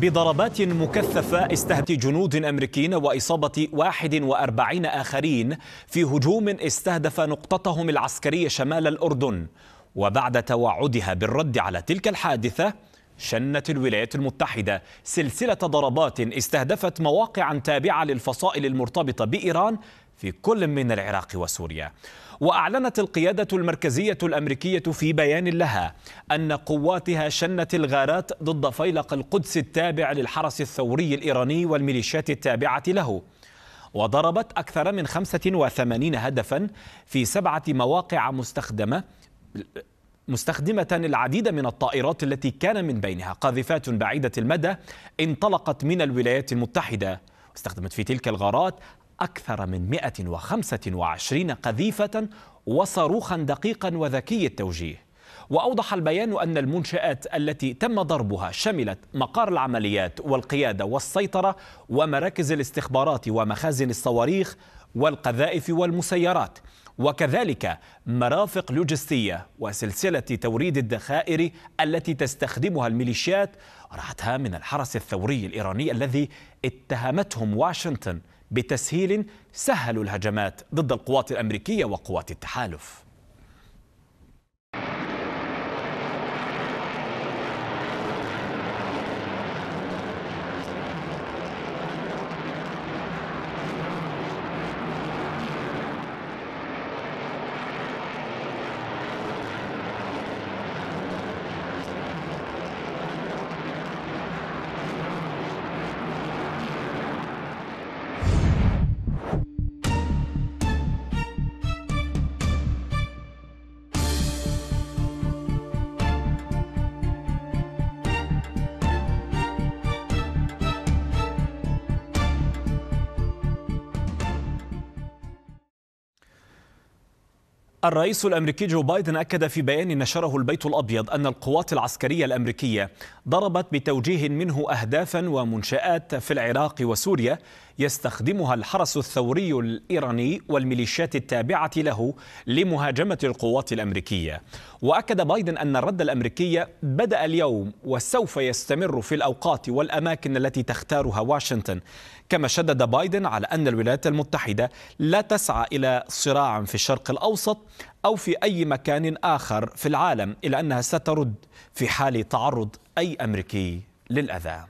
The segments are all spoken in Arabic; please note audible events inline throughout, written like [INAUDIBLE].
بضربات مكثفة استهدف جنود أمريكيين وإصابة 41 آخرين في هجوم استهدف نقطتهم العسكرية شمال الأردن وبعد توعدها بالرد على تلك الحادثة شنت الولايات المتحدة سلسلة ضربات استهدفت مواقع تابعة للفصائل المرتبطة بإيران في كل من العراق وسوريا وأعلنت القيادة المركزية الأمريكية في بيان لها أن قواتها شنت الغارات ضد فيلق القدس التابع للحرس الثوري الإيراني والميليشيات التابعة له وضربت أكثر من 85 هدفا في سبعة مواقع مستخدمة مستخدمة العديد من الطائرات التي كان من بينها قاذفات بعيدة المدى انطلقت من الولايات المتحدة استخدمت في تلك الغارات أكثر من 125 قذيفة وصاروخا دقيقا وذكي التوجيه وأوضح البيان أن المنشآت التي تم ضربها شملت مقار العمليات والقيادة والسيطرة ومراكز الاستخبارات ومخازن الصواريخ والقذائف والمسيرات وكذلك مرافق لوجستية وسلسلة توريد الذخائر التي تستخدمها الميليشيات رعتها من الحرس الثوري الإيراني الذي اتهمتهم واشنطن بتسهيل سهلوا الهجمات ضد القوات الأمريكية وقوات التحالف الرئيس الامريكي جو بايدن اكد في بيان نشره البيت الابيض ان القوات العسكريه الامريكيه ضربت بتوجيه منه اهدافا ومنشات في العراق وسوريا يستخدمها الحرس الثوري الإيراني والميليشيات التابعة له لمهاجمة القوات الأمريكية وأكد بايدن أن الرد الأمريكي بدأ اليوم وسوف يستمر في الأوقات والأماكن التي تختارها واشنطن كما شدد بايدن على أن الولايات المتحدة لا تسعى إلى صراع في الشرق الأوسط أو في أي مكان آخر في العالم إلا أنها سترد في حال تعرض أي أمريكي للأذى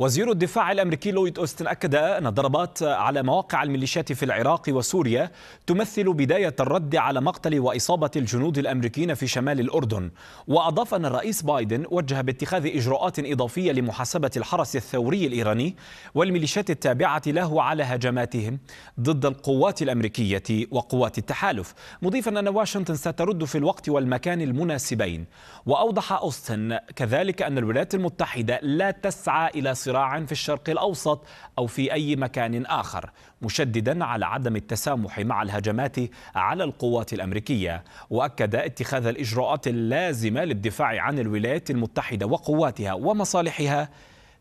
وزير الدفاع الامريكي لويد اوستن اكد ان الضربات على مواقع الميليشيات في العراق وسوريا تمثل بدايه الرد على مقتل واصابه الجنود الامريكيين في شمال الاردن واضاف ان الرئيس بايدن وجه باتخاذ اجراءات اضافيه لمحاسبه الحرس الثوري الايراني والميليشيات التابعه له على هجماتهم ضد القوات الامريكيه وقوات التحالف مضيفا ان واشنطن سترد في الوقت والمكان المناسبين واوضح اوستن كذلك ان الولايات المتحده لا تسعى الى صراع صراع في الشرق الاوسط او في اي مكان اخر مشددا على عدم التسامح مع الهجمات على القوات الامريكيه واكد اتخاذ الاجراءات اللازمه للدفاع عن الولايات المتحده وقواتها ومصالحها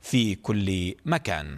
في كل مكان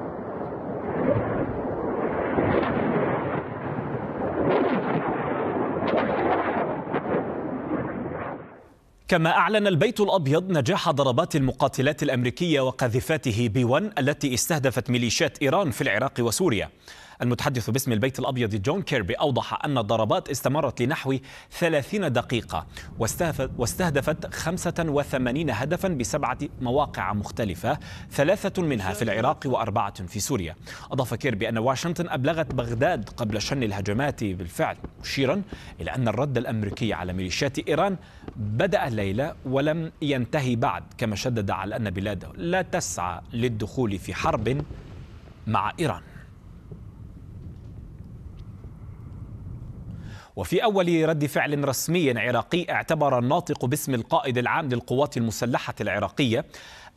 كما أعلن البيت الأبيض نجاح ضربات المقاتلات الأمريكية وقاذفاته بي 1 التي استهدفت ميليشيات إيران في العراق وسوريا المتحدث باسم البيت الأبيض جون كيربي أوضح أن الضربات استمرت لنحو 30 دقيقة واستهدفت 85 هدفا بسبعة مواقع مختلفة ثلاثة منها في العراق وأربعة في سوريا أضاف كيربي أن واشنطن أبلغت بغداد قبل شن الهجمات بالفعل مشيرا إلى أن الرد الأمريكي على ميليشيات إيران بدأ الليلة ولم ينتهي بعد كما شدد على أن بلاده لا تسعى للدخول في حرب مع إيران وفي أول رد فعل رسمي عراقي اعتبر الناطق باسم القائد العام للقوات المسلحة العراقية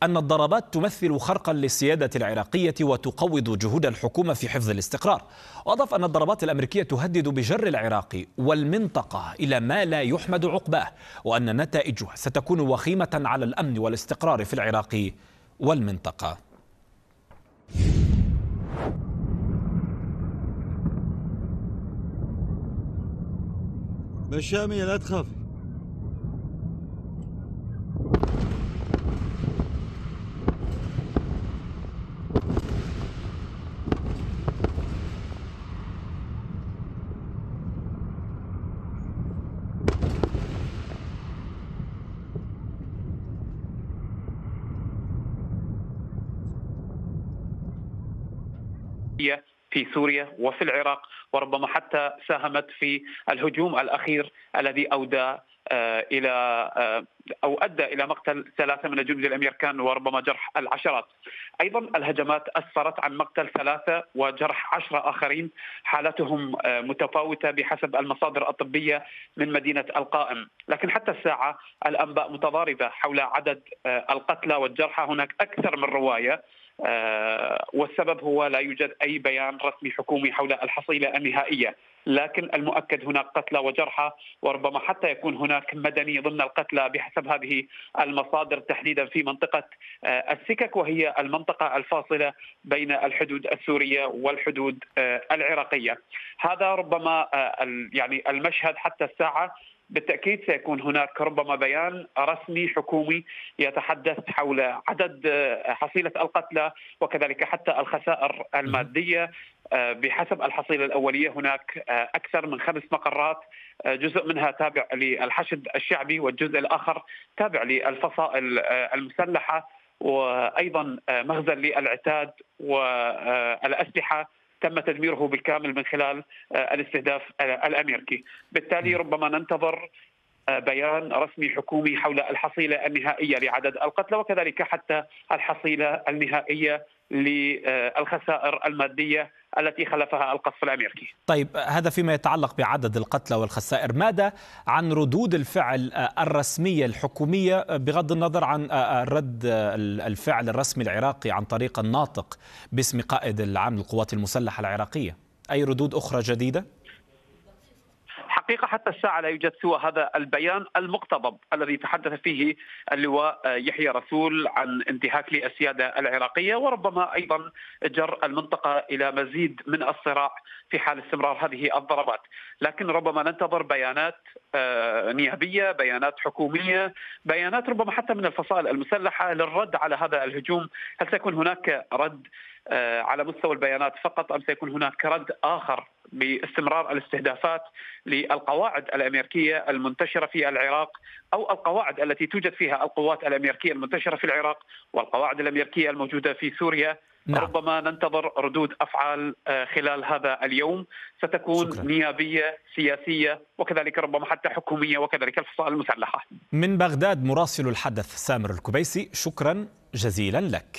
أن الضربات تمثل خرقا للسيادة العراقية وتقوض جهود الحكومة في حفظ الاستقرار وأضاف أن الضربات الأمريكية تهدد بجر العراق والمنطقة إلى ما لا يحمد عقباه وأن نتائجها ستكون وخيمة على الأمن والاستقرار في العراق والمنطقة مشامية لا تخافي في سوريا وفي العراق وربما حتى ساهمت في الهجوم الاخير الذي اودى آه، الى آه، او ادى الى مقتل ثلاثه من الجنود الامريكان وربما جرح العشرات. ايضا الهجمات اثرت عن مقتل ثلاثه وجرح عشره اخرين حالتهم آه، متفاوته بحسب المصادر الطبيه من مدينه القائم، لكن حتى الساعه الانباء متضاربه حول عدد القتلى والجرحى، هناك اكثر من روايه آه، والسبب هو لا يوجد أي بيان رسمي حكومي حول الحصيلة النهائية لكن المؤكد هناك قتلى وجرحى وربما حتى يكون هناك مدني ضمن القتلى بحسب هذه المصادر تحديدا في منطقة آه، السكك وهي المنطقة الفاصلة بين الحدود السورية والحدود آه، العراقية هذا ربما يعني المشهد حتى الساعة بالتاكيد سيكون هناك ربما بيان رسمي حكومي يتحدث حول عدد آه، حصيله القتلى وكذلك حتى الخسائر الماديه آه، بحسب الحصيله الاوليه هناك آه، اكثر من خمس مقرات جزء منها تابع للحشد الشعبي والجزء الاخر تابع للفصائل المسلحه وايضا مخزن للعتاد والاسلحه تم تدميره بالكامل من خلال آه، الاستهداف آه، الامريكي، بالتالي ربما ننتظر بيان رسمي حكومي حول الحصيلة النهائية لعدد القتلى وكذلك حتى الحصيلة النهائية للخسائر المادية التي خلفها القصف الأمريكي طيب هذا فيما يتعلق بعدد القتلى والخسائر ماذا عن ردود الفعل الرسمية الحكومية بغض النظر عن رد الفعل الرسمي العراقي عن طريق الناطق باسم قائد العام للقوات المسلحة العراقية أي ردود أخرى جديدة؟ الحقيقة حتى الساعة لا يوجد سوى هذا البيان المقتضب الذي تحدث فيه اللواء يحيى رسول عن انتهاك للسيادة العراقية وربما أيضا جر المنطقة إلى مزيد من الصراع في حال استمرار هذه الضربات لكن ربما ننتظر بيانات آه، نيابية بيانات حكومية بيانات ربما حتى من الفصائل المسلحة للرد على هذا الهجوم هل تكون هناك رد آه، على مستوى البيانات فقط ام سيكون هناك رد اخر باستمرار الاستهدافات للقواعد الامريكيه المنتشره في العراق او القواعد التي توجد فيها القوات الامريكيه المنتشره في العراق والقواعد الامريكيه الموجوده في سوريا نعم. ربما ننتظر ردود افعال آه، خلال هذا اليوم ستكون شكرا. نيابيه سياسيه وكذلك ربما حتى حكوميه وكذلك الفصائل المسلحه. من بغداد مراسل الحدث سامر الكبيسي شكرا جزيلا لك.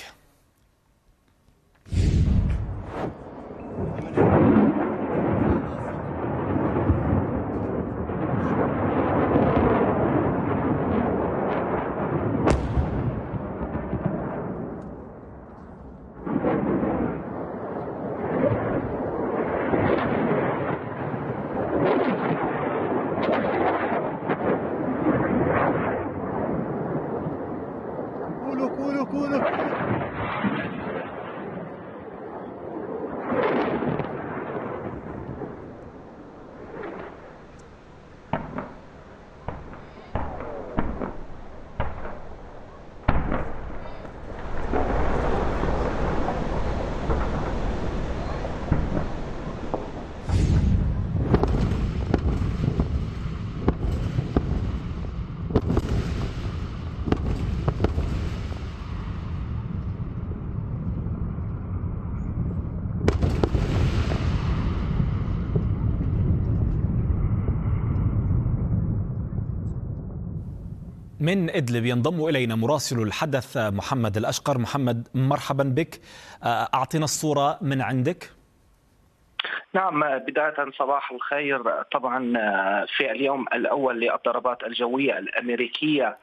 من إدلب ينضم إلينا مراسل الحدث محمد الأشقر محمد مرحبا بك آه، أعطنا الصورة من عندك نعم بداية صباح الخير طبعا آه، في اليوم الأول للضربات الجوية الأمريكية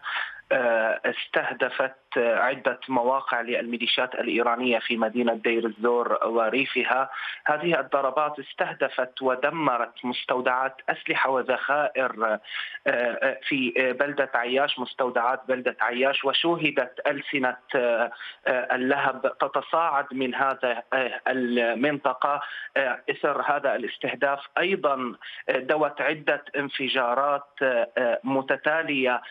آه، استهدفت عدة مواقع للميليشيات الإيرانية في مدينة دير الزور وريفها هذه الضربات استهدفت ودمرت مستودعات أسلحة وذخائر آه، آه، في بلدة عياش مستودعات بلدة عياش وشوهدت ألسنة آه، اللهب تتصاعد من هذا المنطقة إثر هذا الاستهداف أيضا دوت عدة انفجارات متتالية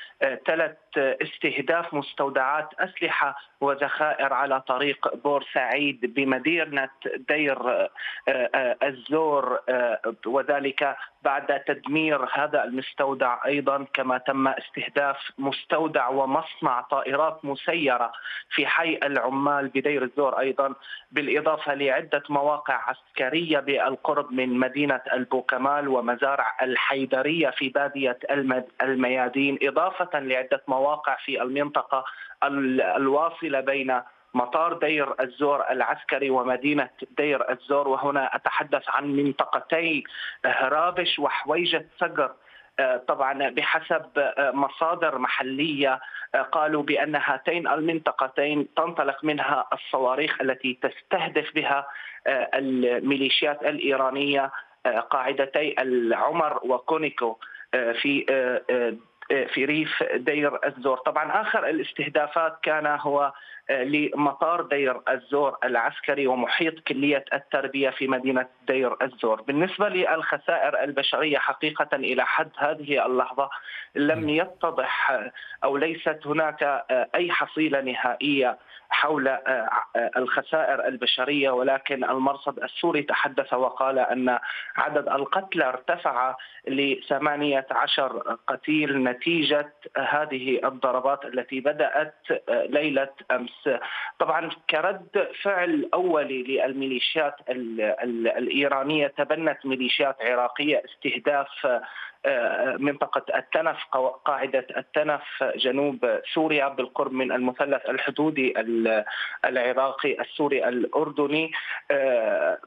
تلت استهداف مستودعات أسلحة وذخائر على طريق بور سعيد بمدينة دير آه، آه، الزور آه، وذلك بعد تدمير هذا المستودع أيضا كما تم استهداف مستودع ومصنع طائرات مسيرة في حي العمال بدير الزور أيضا بالإضافة لعدة مواقع عسكرية بالقرب من مدينة البوكمال ومزارع الحيدرية في بادية الميادين إضافة لعدة مواقع في المنطقة الواصله بين مطار دير الزور العسكري ومدينة دير الزور وهنا أتحدث عن منطقتي هرابش آه، وحويجة صقر آه، طبعا بحسب آه، مصادر محلية قالوا بأن هاتين المنطقتين تنطلق منها الصواريخ التي تستهدف بها الميليشيات الإيرانية قاعدتي العمر وكونيكو في في ريف دير الزور طبعا آخر الاستهدافات كان هو آه، لمطار دير الزور العسكري ومحيط كلية التربية في مدينة دير الزور بالنسبة للخسائر البشرية حقيقة إلى حد هذه اللحظة لم يتضح آه، أو ليست هناك آه، أي حصيلة نهائية حول آه، آه، الخسائر البشريه ولكن المرصد السوري تحدث وقال ان عدد القتلى ارتفع ل 18 قتيل نتيجه هذه الضربات التي بدات آه، ليله امس. طبعا كرد فعل اولي للميليشيات الايرانيه تبنت ميليشيات عراقيه استهداف منطقة التنف قاعدة التنف جنوب سوريا بالقرب من المثلث الحدودي العراقي السوري الأردني آه،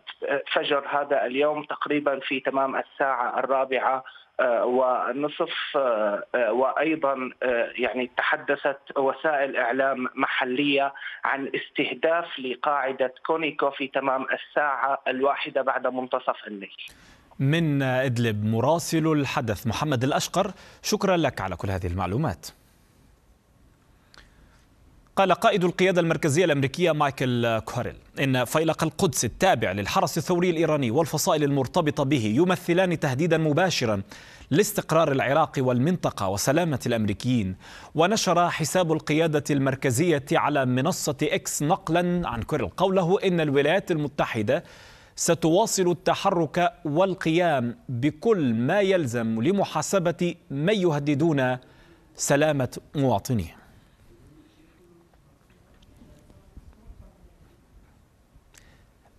فجر هذا اليوم تقريبا في تمام الساعة الرابعة آه، ونصف آه، وايضا يعني تحدثت وسائل اعلام محليه عن استهداف لقاعده كونيكو في تمام الساعه الواحده بعد منتصف الليل. من إدلب مراسل الحدث محمد الأشقر شكرا لك على كل هذه المعلومات قال قائد القيادة المركزية الأمريكية مايكل كوريل إن فيلق القدس التابع للحرس الثوري الإيراني والفصائل المرتبطة به يمثلان تهديدا مباشرا لاستقرار العراق والمنطقة وسلامة الأمريكيين ونشر حساب القيادة المركزية على منصة إكس نقلا عن كوريل قوله إن الولايات المتحدة ستواصل التحرك والقيام بكل ما يلزم لمحاسبة من يهددون سلامة مواطنيهم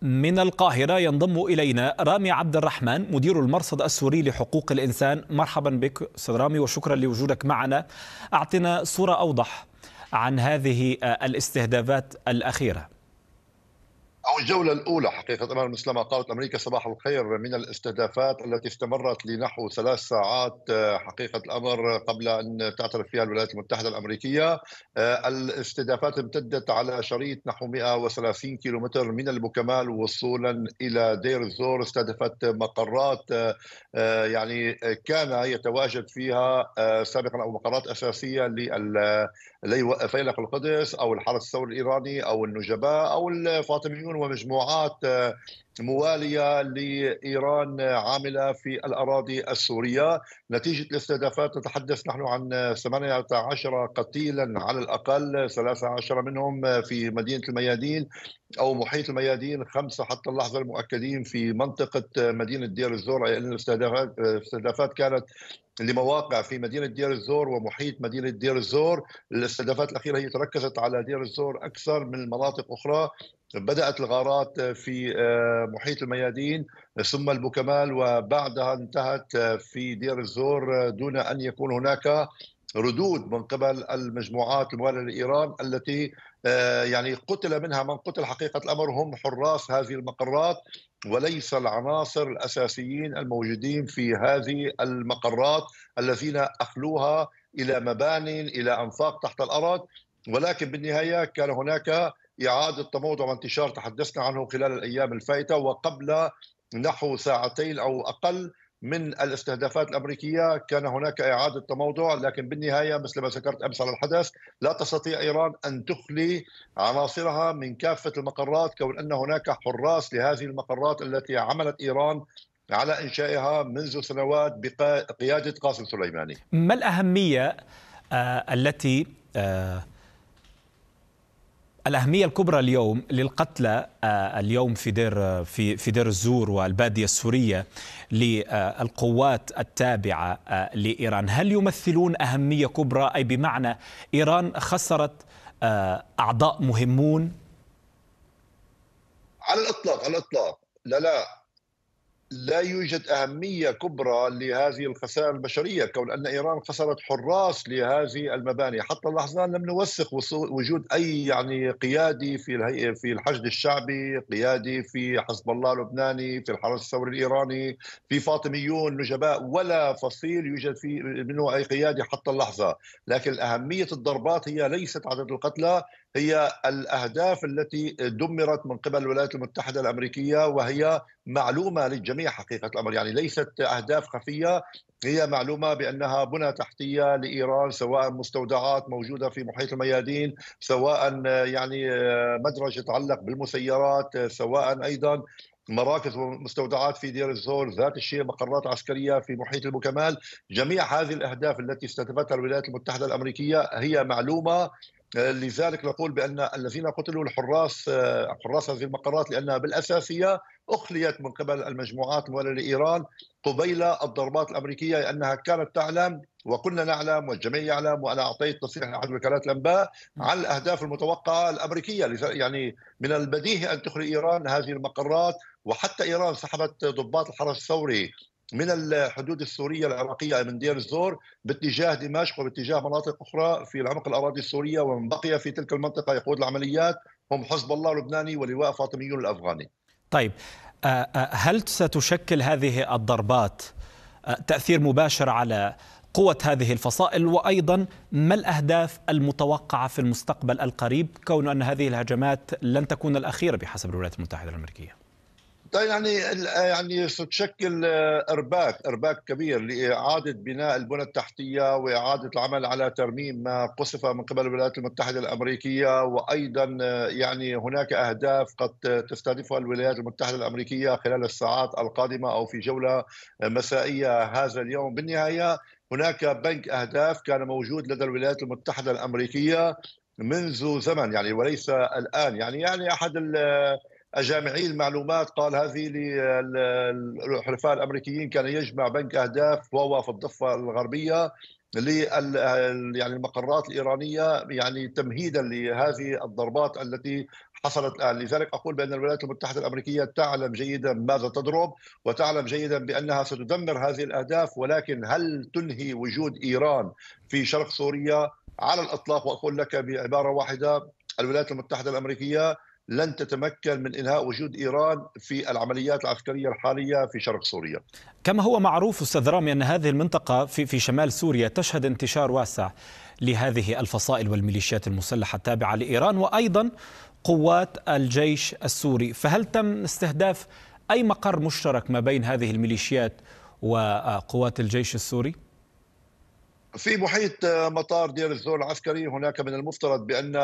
من القاهرة ينضم إلينا رامي عبد الرحمن مدير المرصد السوري لحقوق الإنسان مرحبا بك أستاذ رامي وشكرا لوجودك معنا أعطنا صورة أوضح عن هذه آه، الاستهدافات الأخيرة أو الجولة الأولى حقيقة أمام المسلمة قالت أمريكا صباح الخير من الاستهدافات التي استمرت لنحو ثلاث ساعات آه، حقيقة الأمر قبل أن تعترف فيها الولايات المتحدة الأمريكية آه، الاستهدافات امتدت على شريط نحو 130 كيلومتر من البوكمال وصولا إلى دير الزور استهدفت مقرات آه، يعني كان يتواجد فيها سابقا أو مقرات أساسية لل لا يوقف القدس او الحرس الثوري الايراني او النجباء او الفاطميون ومجموعات آه، مواليه لايران عامله في الاراضي السوريه نتيجه الاستهدافات نتحدث نحن عن 18 قتيلا على الاقل 13 منهم آه، في مدينه الميادين او محيط الميادين خمسه حتى اللحظه المؤكدين في منطقه مدينه دير الزور يعني لان الاستهدافات كانت لمواقع في مدينه دير الزور ومحيط مدينه دير الزور، الاستهدافات الاخيره هي تركزت على دير الزور اكثر من مناطق اخرى، بدات الغارات في آه، محيط الميادين ثم البوكمال وبعدها انتهت في دير الزور دون ان يكون هناك ردود من قبل المجموعات المواليه لايران التي آه، يعني قتل منها من قتل حقيقه الامر هم حراس هذه المقرات وليس العناصر الاساسيين الموجودين في هذه المقرات الذين اخلوها الى مباني الى انفاق تحت الارض ولكن بالنهايه كان هناك اعاده تموضع وانتشار تحدثنا عنه خلال الايام الفائته وقبل نحو ساعتين او اقل من الاستهدافات الامريكيه كان هناك اعاده تموضع لكن بالنهايه مثل ما ذكرت امس على الحدث لا تستطيع ايران ان تخلي عناصرها من كافه المقرات كون ان هناك حراس لهذه المقرات التي عملت ايران على انشائها منذ سنوات بقياده قاسم سليماني. ما الاهميه آه، التي آه، الأهمية الكبرى اليوم للقتلى آه، اليوم آه، في دير في في دير الزور والبادية السورية للقوات التابعة آه، لإيران، هل يمثلون أهمية كبرى أي بمعنى إيران خسرت أعضاء مهمون؟ على الإطلاق على الإطلاق لا لا لا يوجد أهمية كبرى لهذه الخسائر البشرية كون أن إيران خسرت حراس لهذه المباني حتى اللحظة لم نوثق وجود أي يعني قيادي في في الحشد الشعبي قيادي في حزب الله اللبناني في الحرس الثوري الإيراني في فاطميون نجباء ولا فصيل يوجد في منه أي قيادي حتى اللحظة لكن أهمية الضربات هي ليست عدد القتلى هي الأهداف التي دمرت من قبل الولايات المتحدة الأمريكية وهي معلومة للجميع حقيقة الأمر يعني ليست أهداف خفية هي معلومة بأنها بنى تحتية لإيران سواء مستودعات موجودة في محيط الميادين سواء يعني مدرج يتعلق بالمسيرات سواء أيضا مراكز ومستودعات في دير الزور ذات الشيء مقرات عسكريه في محيط البوكمال جميع هذه الاهداف التي استهدفتها الولايات المتحده الامريكيه هي معلومه لذلك نقول بان الذين قتلوا الحراس حراس هذه المقرات لانها بالاساس هي اخليت من قبل المجموعات المواليه لايران قبيل الضربات الامريكيه لانها كانت تعلم وكنا نعلم والجميع يعلم وانا اعطيت تصريح احد وكالات الانباء عن الاهداف المتوقعه الامريكيه يعني من البديهي ان تخلي ايران هذه المقرات وحتى ايران سحبت ضباط الحرس الثوري من الحدود السوريه العراقيه من دير الزور باتجاه دمشق وباتجاه مناطق اخرى في العمق الاراضي السوريه ومن بقي في تلك المنطقه يقود العمليات هم حزب الله اللبناني ولواء فاطميون الافغاني. طيب آه، آه، هل ستشكل هذه الضربات آه، تاثير مباشر على قوة هذه الفصائل وأيضا ما الأهداف المتوقعة في المستقبل القريب كون أن هذه الهجمات لن تكون الأخيرة بحسب الولايات المتحدة الأمريكية طيب يعني يعني ستشكل آه، ارباك ارباك كبير لاعاده بناء البنى التحتيه واعاده العمل على ترميم ما قصف من قبل الولايات المتحده الامريكيه وايضا آه، يعني هناك اهداف قد تستهدفها الولايات المتحده الامريكيه خلال الساعات القادمه او في جوله آه، مسائيه هذا اليوم بالنهايه هناك بنك اهداف كان موجود لدى الولايات المتحده الامريكيه منذ زمن يعني وليس الان يعني يعني احد جامعي المعلومات قال هذه للحلفاء الامريكيين كان يجمع بنك اهداف وهو في الضفه الغربيه لل يعني المقرات الايرانيه يعني تمهيدا لهذه الضربات التي حصلت الان، لذلك اقول بان الولايات المتحده الامريكيه تعلم جيدا ماذا تضرب وتعلم جيدا بانها ستدمر هذه الاهداف ولكن هل تنهي وجود ايران في شرق سوريا على الاطلاق واقول لك بعباره واحده الولايات المتحده الامريكيه لن تتمكن من انهاء وجود ايران في العمليات العسكريه الحاليه في شرق سوريا. كما هو معروف استاذ رامي ان هذه المنطقه في في شمال سوريا تشهد انتشار واسع لهذه الفصائل والميليشيات المسلحه التابعه لايران وايضا قوات الجيش السوري، فهل تم استهداف اي مقر مشترك ما بين هذه الميليشيات وقوات الجيش السوري؟ في محيط آه، مطار دير الزور العسكري هناك من المفترض بان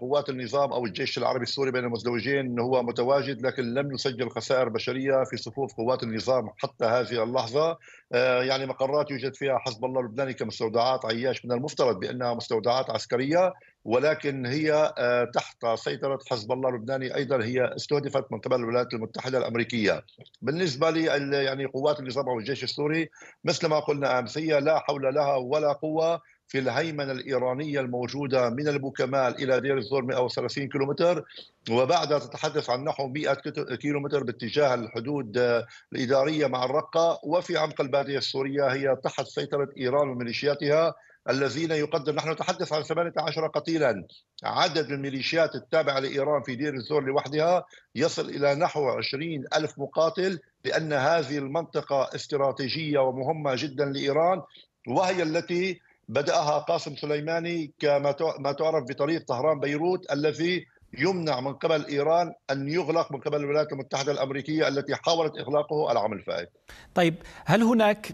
قوات النظام او الجيش العربي السوري بين المزدوجين هو متواجد لكن لم يسجل خسائر بشريه في صفوف قوات النظام حتى هذه اللحظه آه، يعني مقرات يوجد فيها حزب الله اللبناني كمستودعات عياش من المفترض بانها مستودعات عسكريه ولكن هي آه، تحت سيطرة حزب الله اللبناني أيضا هي استهدفت من قبل الولايات المتحدة الأمريكية بالنسبة لي يعني قوات النظام والجيش السوري مثل ما قلنا أمس هي لا حول لها ولا قوة في الهيمنة الإيرانية الموجودة من البوكمال إلى دير الزور 130 كيلومتر وبعدها تتحدث عن نحو 100 كيلومتر باتجاه الحدود آه، الإدارية مع الرقة وفي عمق البادية السورية هي تحت سيطرة إيران وميليشياتها الذين يقدم نحن نتحدث عن 18 قتيلا عدد الميليشيات التابعة لإيران في دير الزور لوحدها يصل إلى نحو 20 ألف مقاتل لأن هذه المنطقة استراتيجية ومهمة جدا لإيران وهي التي بدأها قاسم سليماني كما تعرف بطريق طهران بيروت الذي يمنع من قبل ايران ان يغلق من قبل الولايات المتحده الامريكيه التي حاولت اغلاقه العام الفائت. طيب هل هناك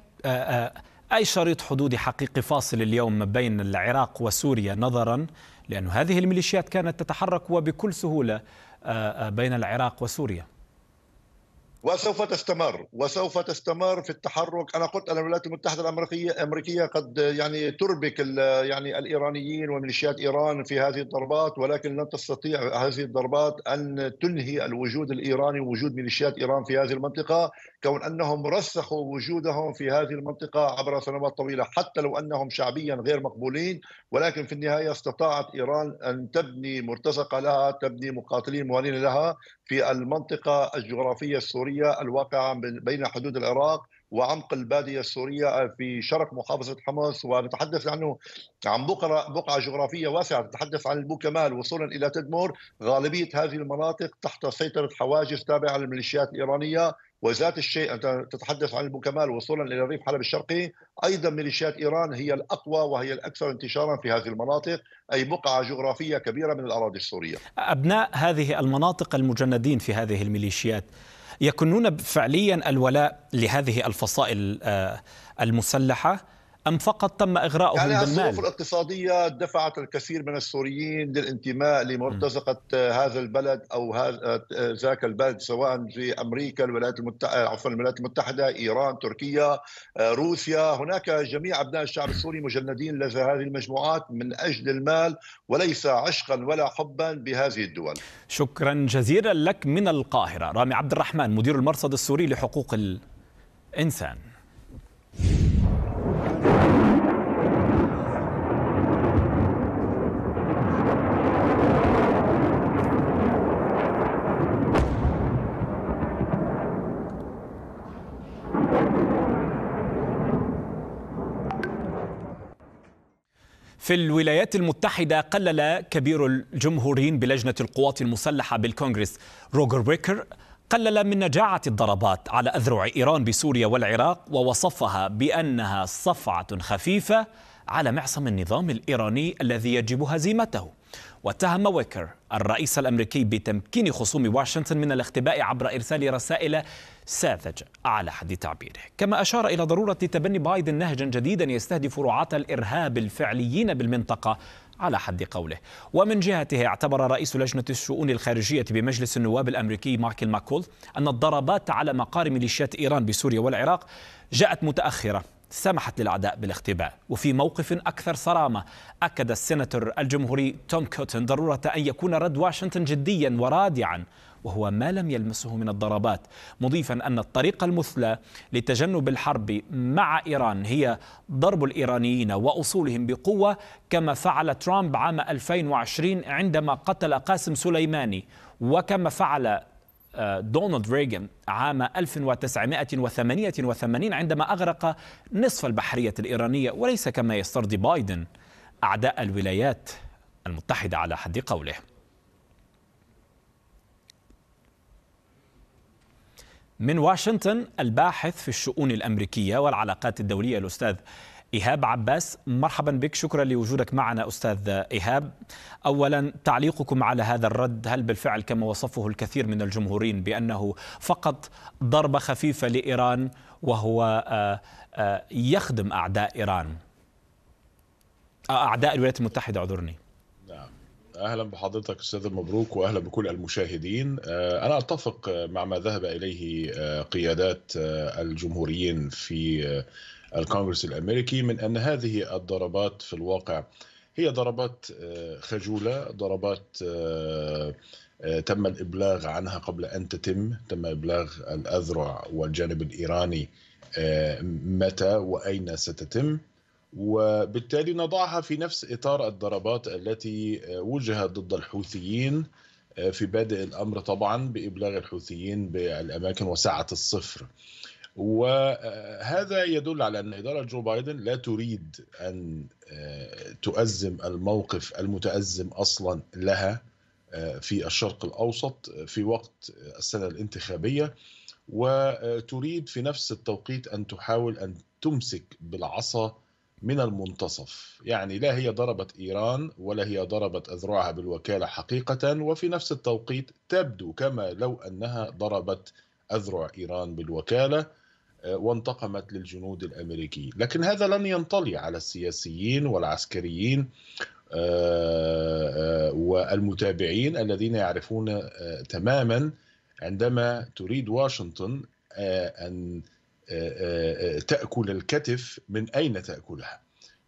أي شريط حدودي حقيقي فاصل اليوم بين العراق وسوريا نظرا لأن هذه الميليشيات كانت تتحرك وبكل سهولة آه، آه، بين العراق وسوريا وسوف تستمر وسوف تستمر في التحرك انا قلت ان الولايات المتحده الامريكيه الامريكيه قد يعني تربك يعني الايرانيين وميليشيات ايران في هذه الضربات ولكن لن تستطيع هذه الضربات ان تنهي الوجود الايراني وجود ميليشيات ايران في هذه المنطقه كون انهم رسخوا وجودهم في هذه المنطقه عبر سنوات طويله حتى لو انهم شعبيا غير مقبولين ولكن في النهايه استطاعت ايران ان تبني مرتزقه لها تبني مقاتلين موالين لها في المنطقه الجغرافيه السوريه السورية الواقعة بين حدود العراق وعمق البادية السورية في شرق محافظة حمص ونتحدث عنه عن بقرة بقعة جغرافية واسعة تتحدث عن البوكمال وصولا إلى تدمر غالبية هذه المناطق تحت سيطرة حواجز تابعة للميليشيات الإيرانية وذات الشيء أنت تتحدث عن البوكمال وصولا إلى ريف حلب الشرقي أيضا ميليشيات إيران هي الأقوى وهي الأكثر انتشارا في هذه المناطق أي بقعة جغرافية كبيرة من الأراضي السورية أبناء هذه المناطق المجندين في هذه الميليشيات يكنون فعليا الولاء لهذه الفصائل آه، المسلحه أم فقط تم إغراؤهم يعني بالمال؟ الظروف الاقتصادية دفعت الكثير من السوريين للانتماء لمرتزقة هذا البلد أو ذاك البلد سواء في أمريكا الولايات المتحدة عفوا الولايات المتحدة إيران تركيا آه، روسيا هناك جميع أبناء الشعب السوري مجندين لدى هذه المجموعات من أجل المال وليس عشقا ولا حبا بهذه الدول شكرا جزيلا لك من القاهرة رامي عبد الرحمن مدير المرصد السوري لحقوق الإنسان في الولايات المتحدة قلل كبير الجمهوريين بلجنة القوات المسلحة بالكونغرس روجر ويكر قلل من نجاعة الضربات على أذرع إيران بسوريا والعراق ووصفها بأنها صفعة خفيفة على معصم النظام الإيراني الذي يجب هزيمته واتهم ويكر الرئيس الأمريكي بتمكين خصوم واشنطن من الاختباء عبر إرسال رسائل ساذج على حد تعبيره كما أشار إلى ضرورة تبني بايدن نهجا جديدا يستهدف رعاة الإرهاب الفعليين بالمنطقة على حد قوله ومن جهته اعتبر رئيس لجنة الشؤون الخارجية بمجلس النواب الأمريكي مايكل ماكول أن الضربات على مقار ميليشيات إيران بسوريا والعراق جاءت متأخرة سمحت للأعداء بالاختباء وفي موقف أكثر صرامة أكد السيناتور الجمهوري توم كوتن ضرورة أن يكون رد واشنطن جديا ورادعا وهو ما لم يلمسه من الضربات مضيفا أن الطريقة المثلى لتجنب الحرب مع إيران هي ضرب الإيرانيين وأصولهم بقوة كما فعل ترامب عام 2020 عندما قتل قاسم سليماني وكما فعل آه، دونالد ريغان عام 1988 عندما أغرق نصف البحرية الإيرانية وليس كما يسترضي بايدن أعداء الولايات المتحدة على حد قوله من واشنطن الباحث في الشؤون الأمريكية والعلاقات الدولية الأستاذ إيهاب عباس مرحبا بك شكرا لوجودك معنا أستاذ إيهاب أولا تعليقكم على هذا الرد هل بالفعل كما وصفه الكثير من الجمهورين بأنه فقط ضربة خفيفة لإيران وهو آه، آه، يخدم أعداء إيران آه، أعداء الولايات المتحدة عذرني اهلا بحضرتك استاذ مبروك واهلا بكل المشاهدين آه، انا اتفق مع ما ذهب اليه آه، قيادات آه، الجمهوريين في الكونغرس الامريكي من ان هذه الضربات في الواقع هي ضربات خجوله ضربات تم الابلاغ عنها قبل ان تتم تم ابلاغ الاذرع والجانب الايراني متى واين ستتم وبالتالي نضعها في نفس اطار الضربات التي وجهت ضد الحوثيين آه، في بادئ الامر طبعا بابلاغ الحوثيين بالاماكن وسعه الصفر. وهذا يدل على ان اداره جو بايدن لا تريد ان آه، تؤزم الموقف المتازم اصلا لها آه، في الشرق الاوسط في وقت السنه الانتخابيه وتريد في نفس التوقيت ان تحاول ان تمسك بالعصا من المنتصف يعني لا هي ضربت إيران ولا هي ضربت أذرعها بالوكالة حقيقة وفي نفس التوقيت تبدو كما لو أنها ضربت أذرع إيران بالوكالة آه، وانتقمت للجنود الأمريكيين لكن هذا لن ينطلي على السياسيين والعسكريين آه، آه، والمتابعين الذين يعرفون تماما عندما تريد واشنطن أن تاكل الكتف من اين تاكلها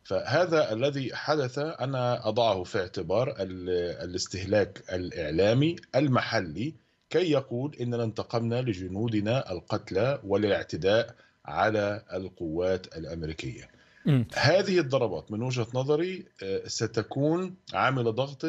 فهذا الذي حدث انا اضعه في اعتبار الاستهلاك الاعلامي المحلي كي يقول اننا انتقمنا لجنودنا القتلى وللاعتداء على القوات الامريكيه. هذه الضربات من وجهه نظري آه، ستكون عامل ضغط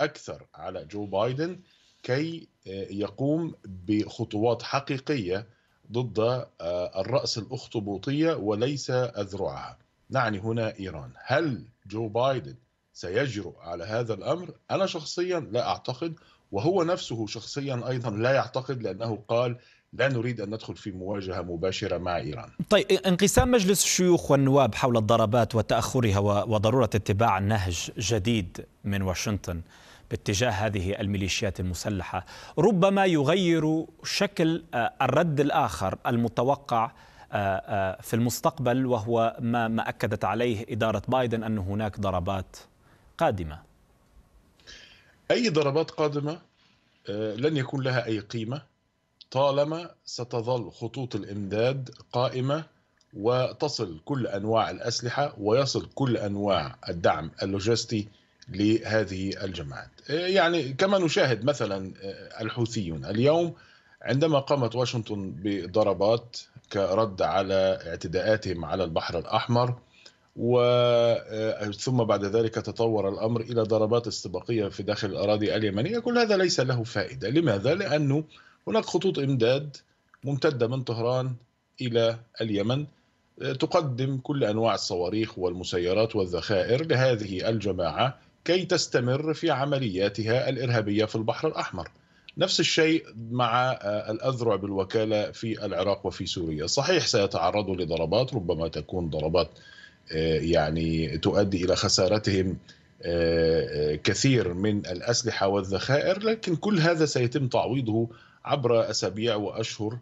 اكثر على جو بايدن كي آه، يقوم بخطوات حقيقيه ضد آه، الرأس الأخطبوطية وليس أذرعها نعني هنا إيران هل جو بايدن سيجرؤ على هذا الأمر؟ أنا شخصيا لا أعتقد وهو نفسه شخصيا أيضا لا يعتقد لأنه قال لا نريد أن ندخل في مواجهة مباشرة مع إيران طيب انقسام مجلس الشيوخ والنواب حول الضربات وتأخرها وضرورة اتباع نهج جديد من واشنطن باتجاه هذه الميليشيات المسلحه ربما يغير شكل آه، الرد الاخر المتوقع آه، آه، في المستقبل وهو ما ما اكدت عليه اداره بايدن ان هناك ضربات قادمه اي ضربات قادمه لن يكون لها اي قيمه طالما ستظل خطوط الامداد قائمه وتصل كل انواع الاسلحه ويصل كل انواع الدعم اللوجستي لهذه الجماعات آه، يعني كما نشاهد مثلا آه، الحوثيون اليوم عندما قامت واشنطن بضربات كرد على اعتداءاتهم على البحر الأحمر و آه، ثم بعد ذلك تطور الأمر إلى ضربات استباقية في داخل الأراضي اليمنية كل هذا ليس له فائدة لماذا؟ لأنه هناك خطوط إمداد ممتدة من طهران إلى اليمن تقدم كل انواع الصواريخ والمسيرات والذخائر لهذه الجماعه كي تستمر في عملياتها الارهابيه في البحر الاحمر. نفس الشيء مع آه، الاذرع بالوكاله في العراق وفي سوريا، صحيح سيتعرضوا لضربات ربما تكون ضربات آه، يعني تؤدي الى خسارتهم آه، كثير من الاسلحه والذخائر، لكن كل هذا سيتم تعويضه عبر اسابيع واشهر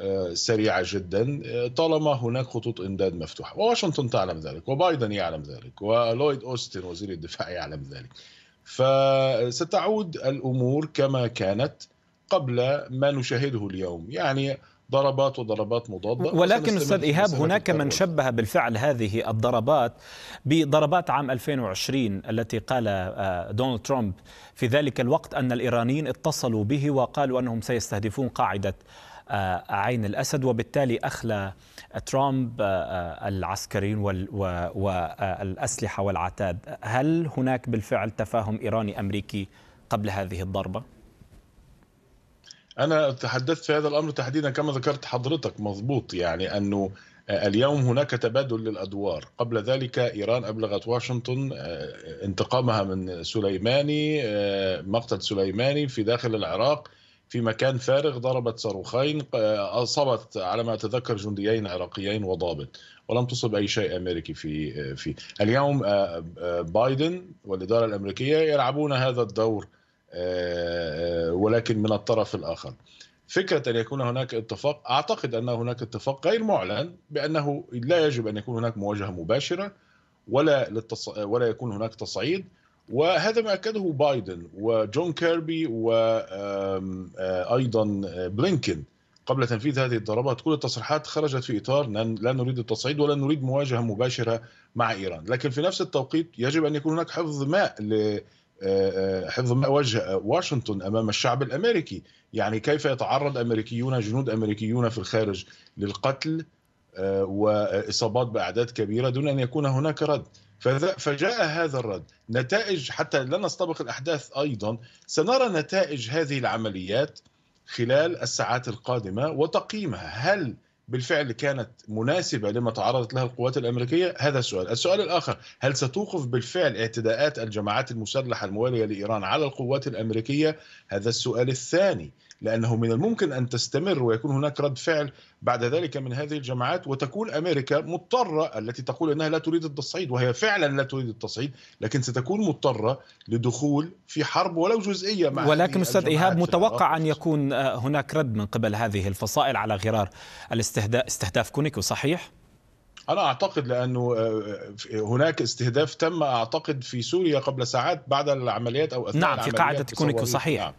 آه، سريعه جدا آه، طالما هناك خطوط امداد مفتوحه وواشنطن تعلم ذلك وبايدن يعلم ذلك ولويد اوستن وزير الدفاع يعلم ذلك فستعود الامور كما كانت قبل ما نشاهده اليوم يعني ضربات وضربات مضادة ولكن أستاذ إيهاب هناك من شبه بالفعل هذه الضربات بضربات عام 2020 التي قال آه، دونالد ترامب في ذلك الوقت أن الإيرانيين اتصلوا به وقالوا أنهم سيستهدفون قاعدة آه، عين الأسد وبالتالي أخلى ترامب آه، آه، العسكريين والأسلحة والعتاد هل هناك بالفعل تفاهم إيراني أمريكي قبل هذه الضربة؟ أنا تحدثت في هذا الأمر تحديدا كما ذكرت حضرتك مضبوط يعني أنه اليوم هناك تبادل للادوار قبل ذلك ايران ابلغت واشنطن انتقامها من سليماني مقتل سليماني في داخل العراق في مكان فارغ ضربت صاروخين آه، اصابت على ما اتذكر جنديين عراقيين وضابط ولم تصب اي شيء امريكي في آه، في اليوم آه، بايدن والاداره الامريكيه يلعبون هذا الدور ولكن من الطرف الاخر فكره ان يكون هناك اتفاق اعتقد ان هناك اتفاق غير معلن بانه لا يجب ان يكون هناك مواجهه مباشره ولا للتص... ولا يكون هناك تصعيد وهذا ما اكده بايدن وجون كيربي وايضا آه، آه، بلينكن قبل تنفيذ هذه الضربات كل التصريحات خرجت في اطار لا نريد التصعيد ولا نريد مواجهه مباشره مع ايران، لكن في نفس التوقيت يجب ان يكون هناك حفظ ماء ل آه، حفظ ماء وجه واشنطن امام الشعب الامريكي، يعني كيف يتعرض امريكيون جنود امريكيون في الخارج للقتل واصابات باعداد كبيره دون ان يكون هناك رد. فجاء هذا الرد نتائج حتى لا نستبق الأحداث أيضا سنرى نتائج هذه العمليات خلال الساعات القادمة وتقييمها هل بالفعل كانت مناسبة لما تعرضت لها القوات الأمريكية هذا السؤال السؤال الآخر هل ستوقف بالفعل اعتداءات الجماعات المسلحة الموالية لإيران على القوات الأمريكية هذا السؤال الثاني لأنه من الممكن أن تستمر ويكون هناك رد فعل بعد ذلك من هذه الجماعات وتكون أمريكا مضطرة التي تقول أنها لا تريد التصعيد وهي فعلا لا تريد التصعيد لكن ستكون مضطرة لدخول في حرب ولو جزئية مع ولكن أستاذ إيهاب متوقع أن يكون آه، هناك رد من قبل هذه الفصائل على غرار الاستهداف كونيكو صحيح؟ انا اعتقد لانه آه، آه، هناك استهداف تم اعتقد في سوريا قبل ساعات بعد العمليات او اثناء نعم في قاعده كونيكو صحيح نعم.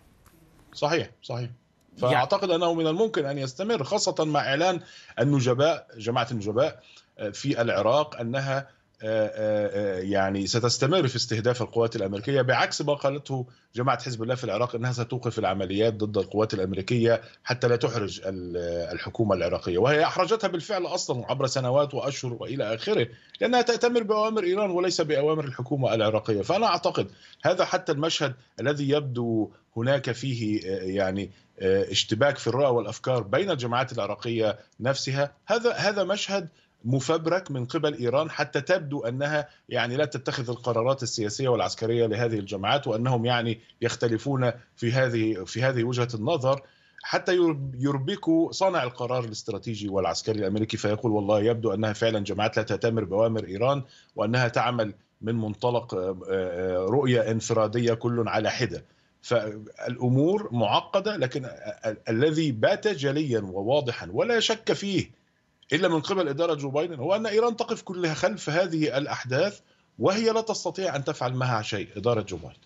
صحيح صحيح فاعتقد انه من الممكن ان يستمر خاصه مع اعلان النجباء جماعه النجباء آه، في العراق انها آه، آه، آه، يعني ستستمر في استهداف القوات الامريكيه بعكس ما قالته جماعه حزب الله في العراق انها ستوقف العمليات ضد القوات الامريكيه حتى لا تحرج الحكومه العراقيه وهي احرجتها بالفعل اصلا عبر سنوات واشهر والى اخره لانها تاتمر باوامر ايران وليس باوامر الحكومه العراقيه فانا اعتقد هذا حتى المشهد الذي يبدو هناك فيه يعني اشتباك في الرأى والافكار بين الجماعات العراقيه نفسها هذا هذا مشهد مفبرك من قبل ايران حتى تبدو انها يعني لا تتخذ القرارات السياسيه والعسكريه لهذه الجماعات وانهم يعني يختلفون في هذه في هذه وجهه النظر حتى يربكوا صانع القرار الاستراتيجي والعسكري الامريكي فيقول والله يبدو انها فعلا جماعات لا تأتمر بأوامر ايران وانها تعمل من منطلق آه، آه، رؤيه انفراديه كل على حده فالامور معقده لكن الذي بات جليا وواضحا ولا شك فيه الا من قبل اداره جو بايدن هو ان ايران تقف كلها خلف هذه الاحداث وهي لا تستطيع ان تفعل معها شيء اداره جو بايدن.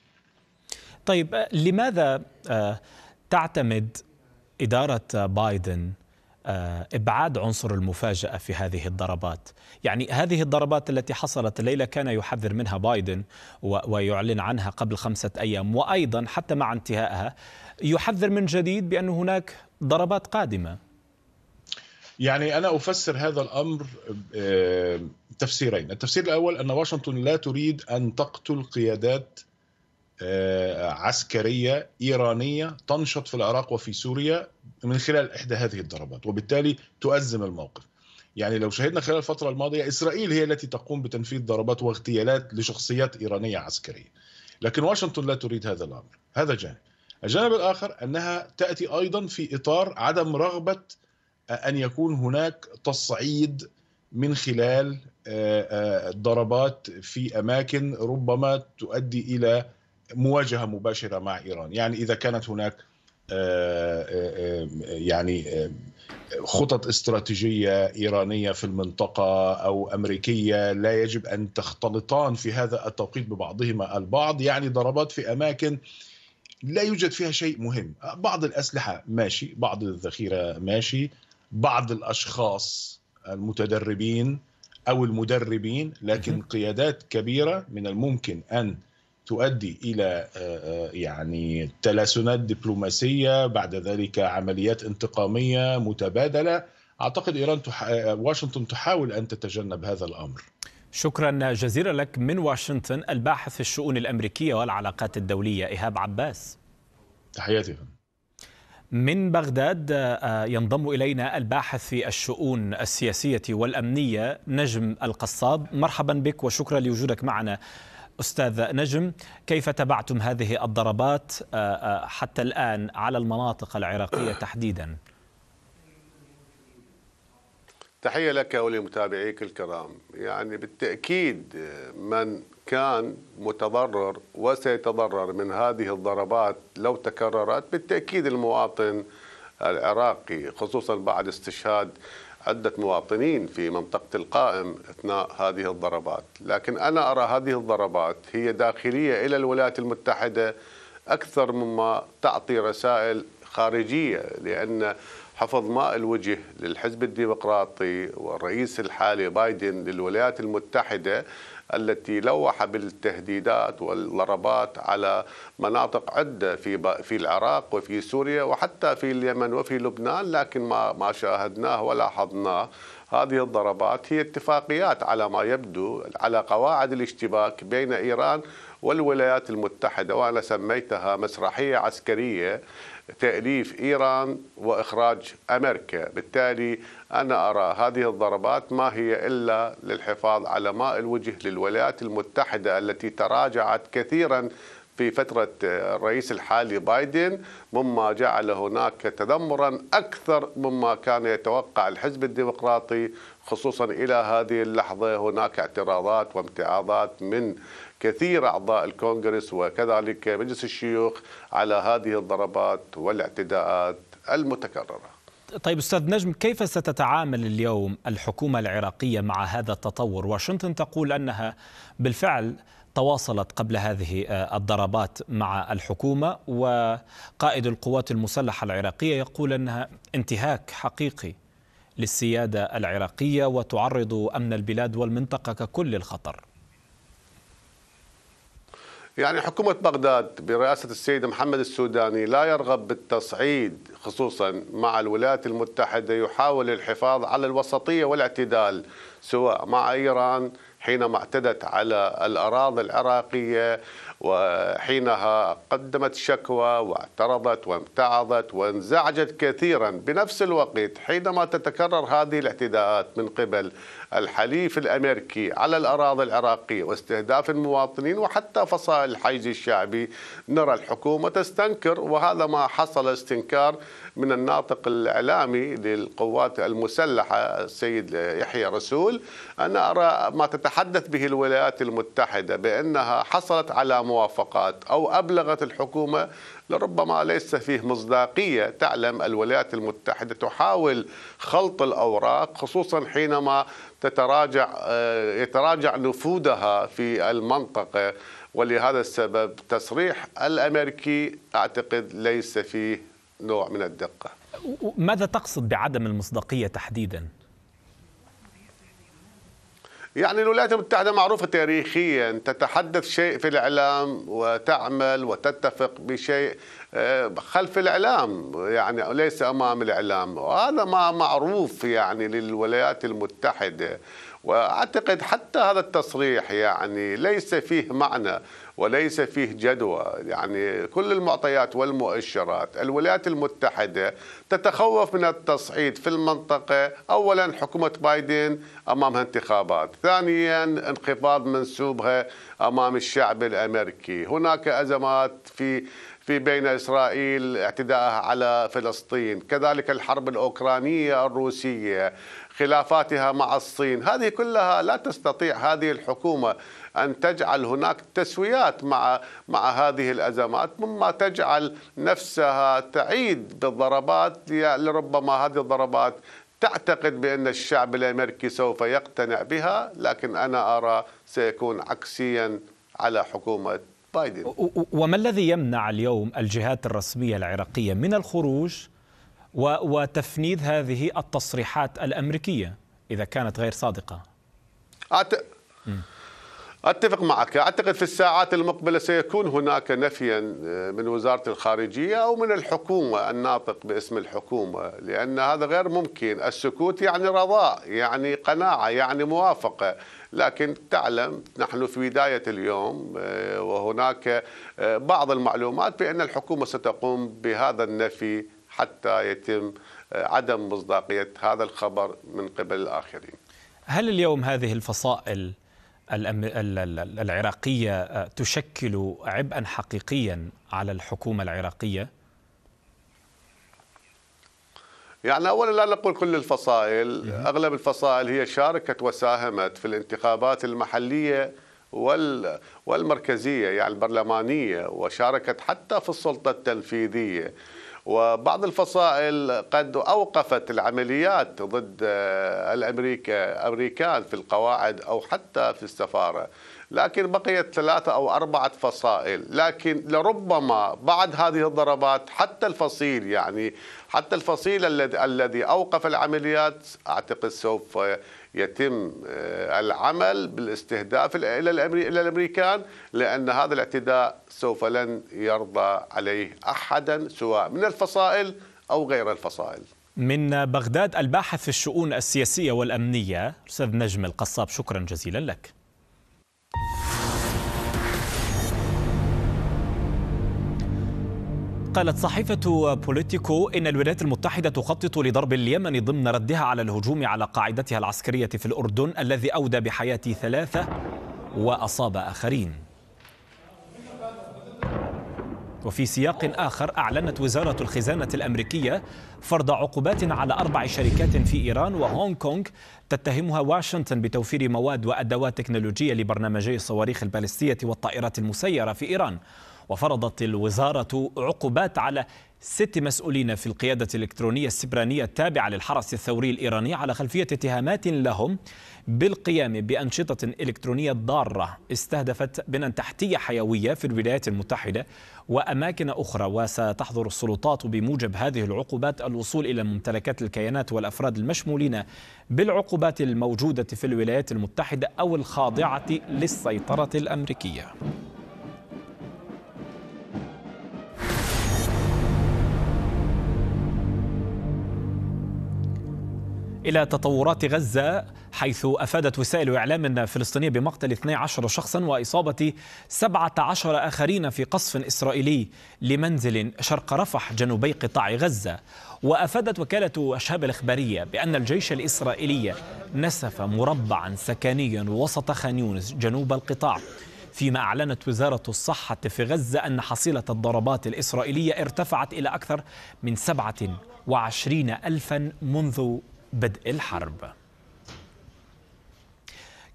طيب لماذا آه، تعتمد اداره بايدن آه، ابعاد عنصر المفاجاه في هذه الضربات، يعني هذه الضربات التي حصلت الليله كان يحذر منها بايدن ويعلن عنها قبل خمسه ايام وايضا حتى مع انتهائها يحذر من جديد بان هناك ضربات قادمه. يعني انا افسر هذا الامر تفسيرين، التفسير الاول ان واشنطن لا تريد ان تقتل قيادات آه، عسكريه ايرانيه تنشط في العراق وفي سوريا من خلال احدى هذه الضربات، وبالتالي تؤزم الموقف. يعني لو شاهدنا خلال الفتره الماضيه اسرائيل هي التي تقوم بتنفيذ ضربات واغتيالات لشخصيات ايرانيه عسكريه. لكن واشنطن لا تريد هذا الامر، هذا جانب. الجانب الاخر انها تاتي ايضا في اطار عدم رغبه ان يكون هناك تصعيد من خلال آه، آه، ضربات في اماكن ربما تؤدي الى مواجهه مباشره مع ايران، يعني اذا كانت هناك آه، يعني خطط استراتيجيه ايرانيه في المنطقه او امريكيه لا يجب ان تختلطان في هذا التوقيت ببعضهما البعض، يعني ضربات في اماكن لا يوجد فيها شيء مهم، بعض الاسلحه ماشي، بعض الذخيره ماشي، بعض الاشخاص المتدربين او المدربين لكن قيادات كبيره من الممكن ان تؤدي الى آه، آه، يعني تلاسنات دبلوماسيه بعد ذلك عمليات انتقاميه متبادله اعتقد ايران تح... آه، واشنطن تحاول ان تتجنب هذا الامر شكرا جزيلا لك من واشنطن الباحث في الشؤون الامريكيه والعلاقات الدوليه ايهاب عباس تحياتي من بغداد آه، ينضم إلينا الباحث في الشؤون السياسية والأمنية نجم القصاب مرحبا بك وشكرا لوجودك معنا أستاذ نجم كيف تبعتم هذه الضربات آه، آه، حتى الآن على المناطق العراقية [COUGHS] تحديدا تحية لك ولمتابعيك الكرام يعني بالتأكيد من كان متضرر وسيتضرر من هذه الضربات لو تكررت بالتأكيد المواطن العراقي خصوصا بعد استشهاد عدة مواطنين في منطقة القائم أثناء هذه الضربات لكن أنا أرى هذه الضربات هي داخلية إلى الولايات المتحدة أكثر مما تعطي رسائل خارجية لأن حفظ ماء الوجه للحزب الديمقراطي والرئيس الحالي بايدن للولايات المتحدة التي لوح بالتهديدات والضربات على مناطق عدة في في العراق وفي سوريا وحتى في اليمن وفي لبنان لكن ما ما شاهدناه ولاحظناه هذه الضربات هي اتفاقيات على ما يبدو على قواعد الاشتباك بين إيران والولايات المتحدة وأنا سميتها مسرحية عسكرية تأليف إيران وإخراج أمريكا بالتالي أنا أرى هذه الضربات ما هي إلا للحفاظ على ماء الوجه للولايات المتحدة التي تراجعت كثيرا في فترة الرئيس الحالي بايدن مما جعل هناك تذمرا أكثر مما كان يتوقع الحزب الديمقراطي خصوصا إلى هذه اللحظة هناك اعتراضات وامتعاضات من كثير أعضاء الكونغرس وكذلك مجلس الشيوخ على هذه الضربات والاعتداءات المتكررة طيب استاذ نجم كيف ستتعامل اليوم الحكومه العراقيه مع هذا التطور؟ واشنطن تقول انها بالفعل تواصلت قبل هذه آه، الضربات مع الحكومه وقائد القوات المسلحه العراقيه يقول انها انتهاك حقيقي للسياده العراقيه وتعرض امن البلاد والمنطقه ككل للخطر. يعني حكومة بغداد برئاسة السيد محمد السوداني لا يرغب بالتصعيد خصوصا مع الولايات المتحدة يحاول الحفاظ على الوسطية والاعتدال سواء مع إيران حينما اعتدت على الأراضي العراقية وحينها قدمت شكوى واعترضت وامتعضت وانزعجت كثيرا بنفس الوقت حينما تتكرر هذه الاعتداءات من قبل الحليف الامريكي على الاراضي العراقيه واستهداف المواطنين وحتى فصائل الحيز الشعبي نرى الحكومه تستنكر وهذا ما حصل استنكار من الناطق الاعلامي للقوات المسلحه السيد يحيى رسول انا ارى ما تتحدث به الولايات المتحده بانها حصلت على موافقات أو أبلغت الحكومة لربما ليس فيه مصداقية تعلم الولايات المتحدة تحاول خلط الأوراق خصوصا حينما تتراجع آه، يتراجع نفوذها في المنطقة ولهذا السبب تصريح الأمريكي أعتقد ليس فيه نوع من الدقة ماذا تقصد بعدم المصداقية تحديداً؟ يعني الولايات المتحدة معروفة تاريخيا تتحدث شيء في الإعلام وتعمل وتتفق بشيء آه، خلف الإعلام يعني ليس أمام الإعلام وهذا ما معروف يعني للولايات المتحدة وأعتقد حتى هذا التصريح يعني ليس فيه معنى وليس فيه جدوى يعني كل المعطيات والمؤشرات الولايات المتحدة تتخوف من التصعيد في المنطقة أولا حكومة بايدن أمامها انتخابات ثانيا انخفاض منسوبها أمام الشعب الأمريكي هناك أزمات في في بين إسرائيل اعتداءها على فلسطين كذلك الحرب الأوكرانية الروسية خلافاتها مع الصين هذه كلها لا تستطيع هذه الحكومة أن تجعل هناك تسويات مع مع هذه الأزمات مما تجعل نفسها تعيد بالضربات لربما هذه الضربات تعتقد بأن الشعب الأمريكي سوف يقتنع بها لكن أنا أرى سيكون عكسيا على حكومة بايدن وما الذي يمنع اليوم الجهات الرسمية العراقية من الخروج وتفنيد هذه التصريحات الأمريكية إذا كانت غير صادقة أت... أتفق معك أعتقد في الساعات المقبلة سيكون هناك نفيا آه، من وزارة الخارجية أو من الحكومة الناطق باسم الحكومة لأن هذا غير ممكن السكوت يعني رضاء يعني قناعة يعني موافقة لكن تعلم نحن في بداية اليوم آه، وهناك آه، بعض المعلومات بأن الحكومة ستقوم بهذا النفي حتى يتم آه، عدم مصداقية هذا الخبر من قبل الآخرين هل اليوم هذه الفصائل العراقية تشكل عبئا حقيقيا على الحكومة العراقية؟ يعني اولا لا نقول كل الفصائل اغلب الفصائل هي شاركت وساهمت في الانتخابات المحليه وال والمركزيه يعني البرلمانيه وشاركت حتى في السلطه التنفيذيه وبعض الفصائل قد اوقفت العمليات ضد آه، الامريكا امريكان في القواعد او حتى في السفاره لكن بقيت ثلاثة أو أربعة فصائل لكن لربما بعد هذه الضربات حتى الفصيل يعني حتى الفصيل الذي الذي أوقف العمليات أعتقد سوف يتم آه، العمل بالاستهداف الى الامريكان لان هذا الاعتداء سوف لن يرضى عليه احدا سواء من الفصائل او غير الفصائل. من بغداد الباحث في الشؤون السياسيه والامنيه استاذ نجم القصاب شكرا جزيلا لك. قالت صحيفة بوليتيكو إن الولايات المتحدة تخطط لضرب اليمن ضمن ردها على الهجوم على قاعدتها العسكرية في الأردن الذي أودى بحياة ثلاثة وأصاب آخرين وفي سياق آخر أعلنت وزارة الخزانة الأمريكية فرض عقوبات على أربع شركات في إيران وهونغ كونغ تتهمها واشنطن بتوفير مواد وأدوات تكنولوجية لبرنامجي الصواريخ البالستية والطائرات المسيرة في إيران وفرضت الوزارة عقوبات على ست مسؤولين في القيادة الإلكترونية السبرانية التابعة للحرس الثوري الإيراني على خلفية اتهامات لهم بالقيام بأنشطة إلكترونية ضارة استهدفت بنى تحتية حيوية في الولايات المتحدة وأماكن أخرى وستحظر السلطات بموجب هذه العقوبات الوصول إلى ممتلكات الكيانات والأفراد المشمولين بالعقوبات الموجودة في الولايات المتحدة أو الخاضعة للسيطرة الأمريكية إلى تطورات غزة حيث أفادت وسائل إعلام فلسطينية بمقتل 12 شخصا وإصابة 17 آخرين في قصف إسرائيلي لمنزل شرق رفح جنوبي قطاع غزة وأفادت وكالة أشهاب الإخبارية بأن الجيش الإسرائيلي نسف مربعا سكنيا وسط خان يونس جنوب القطاع فيما أعلنت وزارة الصحة في غزة أن حصيلة الضربات الإسرائيلية ارتفعت إلى أكثر من 27 ألفا منذ بدء الحرب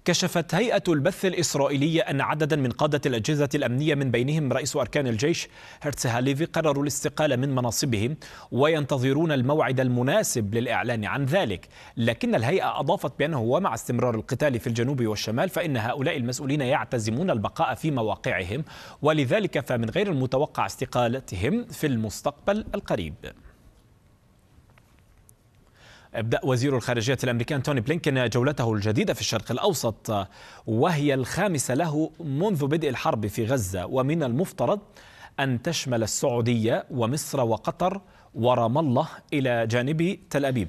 كشفت هيئة البث الإسرائيلية أن عددا من قادة الأجهزة الأمنية من بينهم رئيس أركان الجيش هرتس هاليفي قرروا الاستقالة من مناصبهم وينتظرون الموعد المناسب للإعلان عن ذلك لكن الهيئة أضافت بأنه ومع استمرار القتال في الجنوب والشمال فإن هؤلاء المسؤولين يعتزمون البقاء في مواقعهم ولذلك فمن غير المتوقع استقالتهم في المستقبل القريب ابدأ وزير الخارجية الأمريكي أنتوني بلينكن جولته الجديدة في الشرق الأوسط وهي الخامسة له منذ بدء الحرب في غزة ومن المفترض أن تشمل السعودية ومصر وقطر ورام الله إلى جانب تل أبيب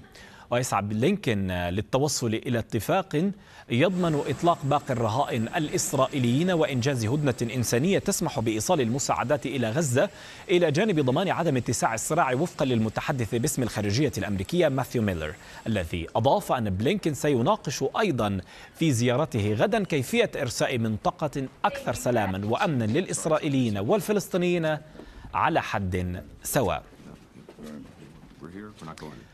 ويسعى بلينكن للتوصل إلى اتفاق يضمن إطلاق باقي الرهائن الإسرائيليين وإنجاز هدنة إنسانية تسمح بإيصال المساعدات إلى غزة إلى جانب ضمان عدم اتساع الصراع وفقا للمتحدث باسم الخارجية الأمريكية ماثيو ميلر الذي أضاف أن بلينكن سيناقش أيضا في زيارته غدا كيفية إرساء منطقة أكثر سلاما وأمنا للإسرائيليين والفلسطينيين على حد سواء. We're here. We're not going.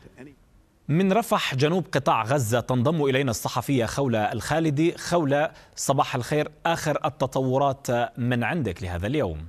من رفح جنوب قطاع غزة تنضم إلينا الصحفية خولة الخالدي خولة صباح الخير آخر التطورات من عندك لهذا اليوم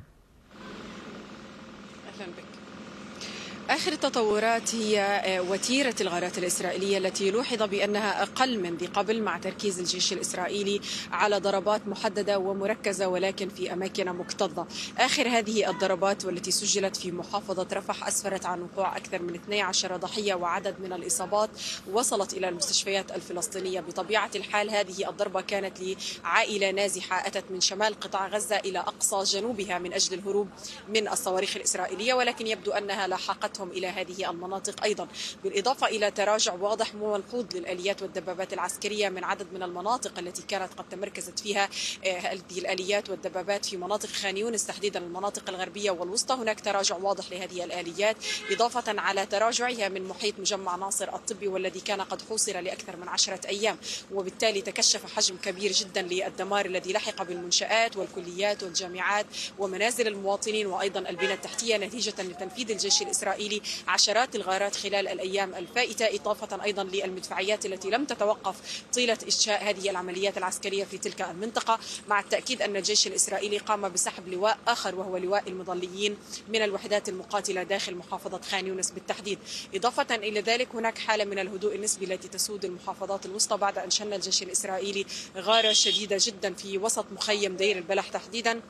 آخر التطورات هي آه، وتيرة الغارات الإسرائيلية التي لوحظ بأنها أقل من ذي قبل مع تركيز الجيش الإسرائيلي على ضربات محددة ومركزة ولكن في أماكن مكتظة آخر هذه الضربات والتي سجلت في محافظة رفح أسفرت عن وقوع أكثر من 12 ضحية وعدد من الإصابات وصلت إلى المستشفيات الفلسطينية بطبيعة الحال هذه الضربة كانت لعائلة نازحة أتت من شمال قطاع غزة إلى أقصى جنوبها من أجل الهروب من الصواريخ الإسرائيلية ولكن يبدو أنها لاحقت عودتهم إلى هذه المناطق أيضا بالإضافة إلى تراجع واضح وملحوظ للآليات والدبابات العسكرية من عدد من المناطق التي كانت قد تمركزت فيها آه، هذه الآليات والدبابات في مناطق خانيون تحديدا المناطق الغربية والوسطى هناك تراجع واضح لهذه الآليات إضافة على تراجعها من محيط مجمع ناصر الطبي والذي كان قد حوصر لأكثر من عشرة أيام وبالتالي تكشف حجم كبير جدا للدمار الذي لحق بالمنشآت والكليات والجامعات ومنازل المواطنين وأيضا البنى التحتية نتيجة لتنفيذ الجيش الإسرائيلي تفعيل عشرات الغارات خلال الأيام الفائتة إضافة أيضا للمدفعيات التي لم تتوقف طيلة إنشاء هذه العمليات العسكرية في تلك المنطقة مع التأكيد أن الجيش الإسرائيلي قام بسحب لواء آخر وهو لواء المظليين من الوحدات المقاتلة داخل محافظة خان يونس بالتحديد إضافة إلى ذلك هناك حالة من الهدوء النسبي التي تسود المحافظات الوسطى بعد أن شن الجيش الإسرائيلي غارة شديدة جدا في وسط مخيم دير البلح تحديدا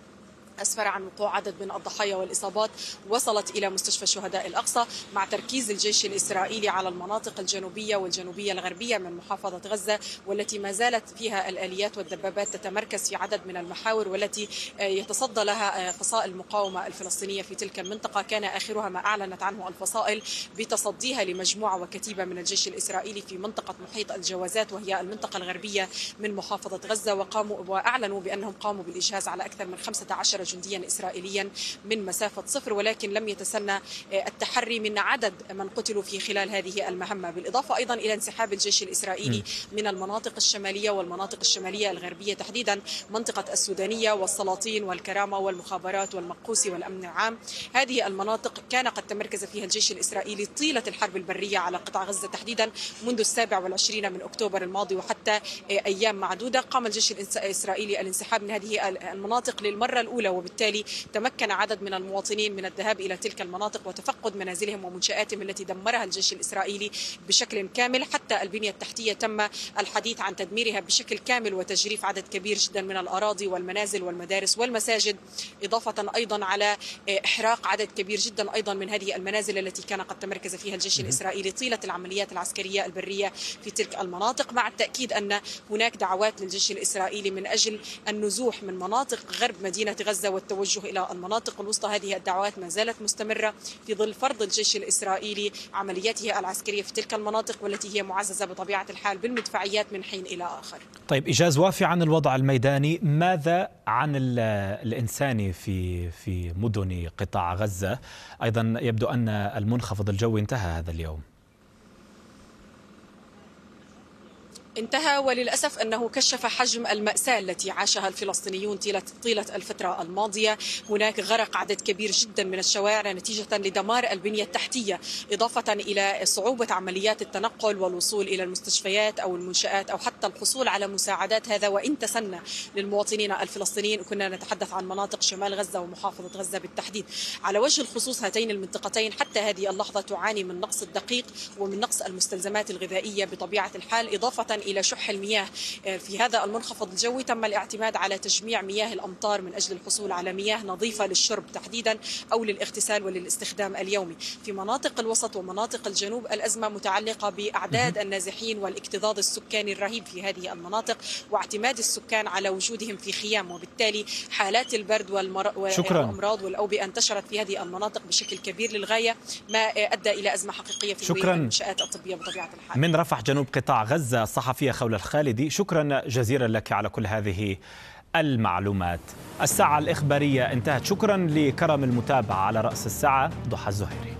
أسفر عن وقوع عدد من الضحايا والإصابات وصلت إلى مستشفى شهداء الأقصى مع تركيز الجيش الإسرائيلي على المناطق الجنوبية والجنوبية الغربية من محافظة غزة والتي ما زالت فيها الآليات والدبابات تتمركز في عدد من المحاور والتي آه، يتصدى لها آه، فصائل المقاومة الفلسطينية في تلك المنطقة كان آخرها ما أعلنت عنه الفصائل بتصديها لمجموعة وكتيبة من الجيش الإسرائيلي في منطقة محيط الجوازات وهي المنطقة الغربية من محافظة غزة وقاموا وأعلنوا بأنهم قاموا بالإجهاز على أكثر من 15 جنديا إسرائيليا من مسافة صفر ولكن لم يتسنى آه، التحري من عدد من قتلوا في خلال هذه المهمة بالإضافة أيضا إلى انسحاب الجيش الإسرائيلي من المناطق الشمالية والمناطق الشمالية الغربية تحديدا منطقة السودانية والسلاطين والكرامة والمخابرات والمقوس والأمن العام هذه المناطق كان قد تمركز فيها الجيش الإسرائيلي طيلة الحرب البرية على قطاع غزة تحديدا منذ السابع والعشرين من أكتوبر الماضي وحتى آه، أيام معدودة قام الجيش الإسرائيلي الانسحاب من هذه المناطق للمرة الأولى وبالتالي تمكن عدد من المواطنين من الذهاب إلى تلك المناطق وتفقد منازلهم ومنشآتهم التي دمرها الجيش الإسرائيلي بشكل كامل حتى البنية التحتية تم الحديث عن تدميرها بشكل كامل وتجريف عدد كبير جدا من الأراضي والمنازل والمدارس والمساجد إضافة أيضا على آه، إحراق عدد كبير جدا أيضا من هذه المنازل التي كان قد تمركز فيها الجيش الإسرائيلي طيلة العمليات العسكرية البرية في تلك المناطق مع التأكيد أن هناك دعوات للجيش الإسرائيلي من أجل النزوح من مناطق غرب مدينة غزة والتوجه إلى المناطق الوسطى هذه الدعوات ما زالت مستمرة في ظل فرض الجيش الإسرائيلي عملياته العسكرية في تلك المناطق والتي هي معززة بطبيعة الحال بالمدفعيات من حين إلى آخر طيب إجاز وافي عن الوضع الميداني ماذا عن الإنساني في في مدن قطاع غزة أيضا يبدو أن المنخفض الجوي انتهى هذا اليوم انتهى وللأسف أنه كشف حجم المأساة التي عاشها الفلسطينيون طيلة الفترة الماضية هناك غرق عدد كبير جدا من الشوارع نتيجة لدمار البنية التحتية إضافة إلى صعوبة عمليات التنقل والوصول إلى المستشفيات أو المنشآت أو حتى الحصول على مساعدات هذا وإن تسنى للمواطنين الفلسطينيين كنا نتحدث عن مناطق شمال غزة ومحافظة غزة بالتحديد على وجه الخصوص هاتين المنطقتين حتى هذه اللحظة تعاني من نقص الدقيق ومن نقص المستلزمات الغذائية بطبيعة الحال إضافة إلى شح المياه آه، في هذا المنخفض الجوي تم الاعتماد على تجميع مياه الأمطار من أجل الحصول على مياه نظيفة للشرب تحديدا أو للاغتسال وللاستخدام اليومي في مناطق الوسط ومناطق الجنوب الأزمة متعلقة بأعداد النازحين والاكتظاظ السكاني الرهيب في هذه المناطق واعتماد السكان على وجودهم في خيام وبالتالي حالات البرد والمر... والأمراض والأوبئة انتشرت في هذه المناطق بشكل كبير للغاية ما أدى إلى أزمة حقيقية في المنشآت الطبية بطبيعة الحال من رفح جنوب قطاع غزة صحفي الصحفية خولة الخالدي شكرا جزيلا لك على كل هذه المعلومات الساعة الإخبارية انتهت شكرا لكرم المتابعة على رأس الساعة ضحى الزهيري